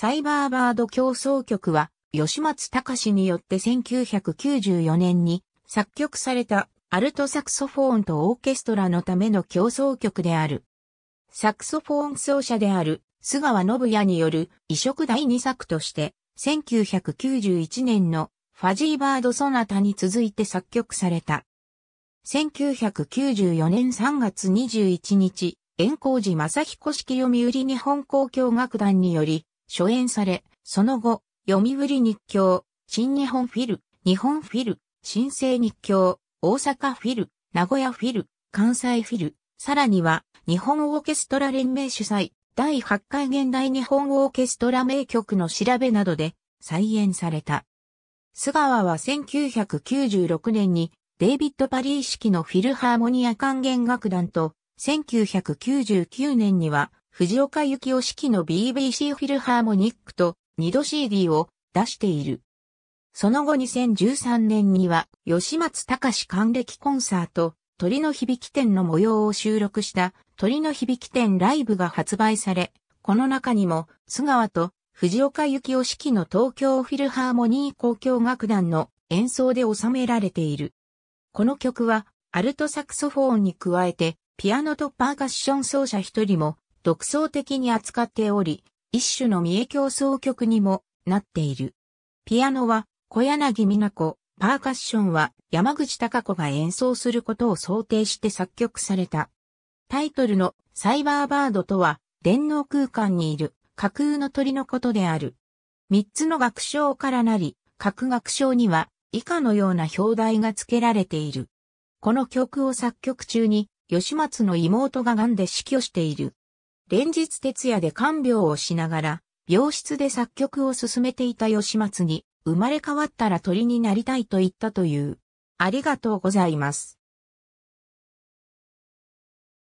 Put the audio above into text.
サイバーバード競争曲は、吉松隆によって1994年に作曲されたアルトサクソフォーンとオーケストラのための競争曲である。サクソフォーン奏者である菅川信也による移植第2作として、1991年のファジーバードソナタに続いて作曲された。1994年3月21日、円光寺正彦式読売日本交響楽団により、初演され、その後、読売日経、新日本フィル、日本フィル、新生日経、大阪フィル、名古屋フィル、関西フィル、さらには、日本オーケストラ連盟主催、第8回現代日本オーケストラ名曲の調べなどで再演された。菅川は1996年にデイビッド・パリー式のフィルハーモニア管弦楽団と1999年には藤岡幸雄式の BBC フィルハーモニックと2度 CD を出している。その後2013年には吉松隆還暦コンサート鳥の響き展の模様を収録した鳥の響き展ライブが発売され、この中にも津川と藤岡幸雄式の東京フィルハーモニー交響楽団の演奏で収められている。この曲はアルトサクソフォーンに加えてピアノとパーカッション奏者一人も独創的に扱っており、一種の三重競争曲にもなっている。ピアノは小柳美奈子、パーカッションは山口隆子が演奏することを想定して作曲された。タイトルのサイバーバードとは、電脳空間にいる架空の鳥のことである。三つの学章からなり、各学章には以下のような表題が付けられている。この曲を作曲中に、吉松の妹が癌で死去している。連日徹夜で看病をしながら、病室で作曲を進めていた吉松に、生まれ変わったら鳥になりたいと言ったという。ありがとうございます。